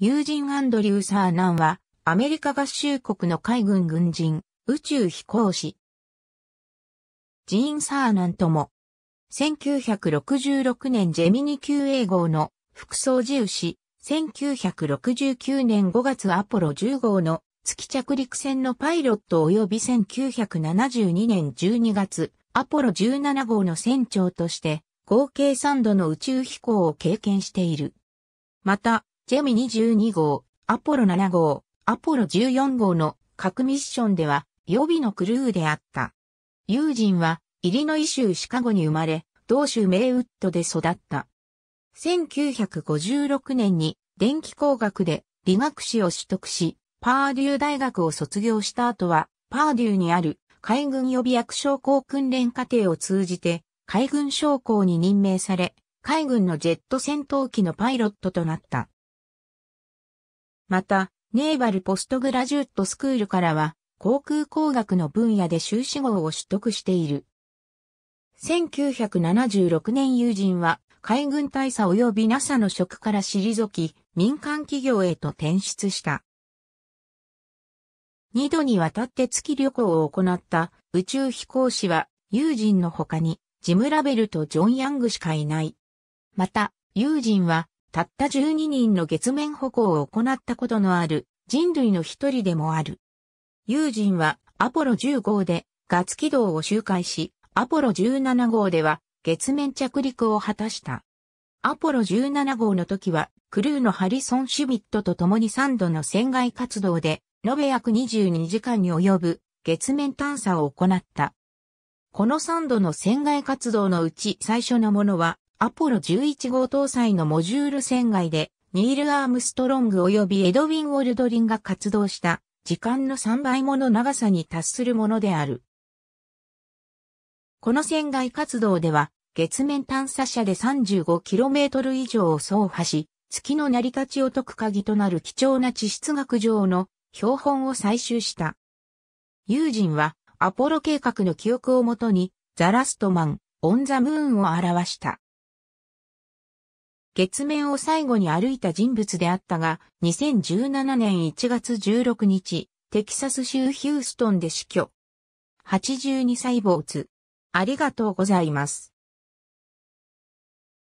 友人アンドリュー・サーナンは、アメリカ合衆国の海軍軍人、宇宙飛行士。ジーン・サーナンとも、1966年ジェミニ級英号の副操縦士、1969年5月アポロ10号の月着陸船のパイロット及び1972年12月アポロ17号の船長として合計3度の宇宙飛行を経験している。また、ジェミ22号、アポロ7号、アポロ14号の各ミッションでは予備のクルーであった。友人はイリノイ州シカゴに生まれ、同州メイウッドで育った。1956年に電気工学で理学士を取得し、パーデュー大学を卒業した後は、パーデューにある海軍予備役将校訓練課程を通じて、海軍将校に任命され、海軍のジェット戦闘機のパイロットとなった。また、ネーバルポストグラジュートスクールからは、航空工学の分野で修士号を取得している。1976年友人は、海軍大佐及び NASA の職から退き、民間企業へと転出した。二度にわたって月旅行を行った宇宙飛行士は、友人の他に、ジム・ラベルとジョン・ヤングしかいない。また、友人は、たった12人の月面歩行を行ったことのある人類の一人でもある。友人はアポロ10号で月軌道を周回し、アポロ17号では月面着陸を果たした。アポロ17号の時はクルーのハリソン・シュビットと共に3度の船外活動で、延べ約22時間に及ぶ月面探査を行った。この3度の船外活動のうち最初のものはアポロ11号搭載のモジュール船外で、ニール・アームストロング及びエドウィン・オルドリンが活動した時間の3倍もの長さに達するものである。この船外活動では、月面探査車で 35km 以上を走破し、月の成り立ちを解く鍵となる貴重な地質学上の標本を採集した。友人はアポロ計画の記憶をもとにザラストマン、オンザムーンを表した。月面を最後に歩いた人物であったが、2017年1月16日、テキサス州ヒューストンで死去。82歳坊主。ありがとうございます。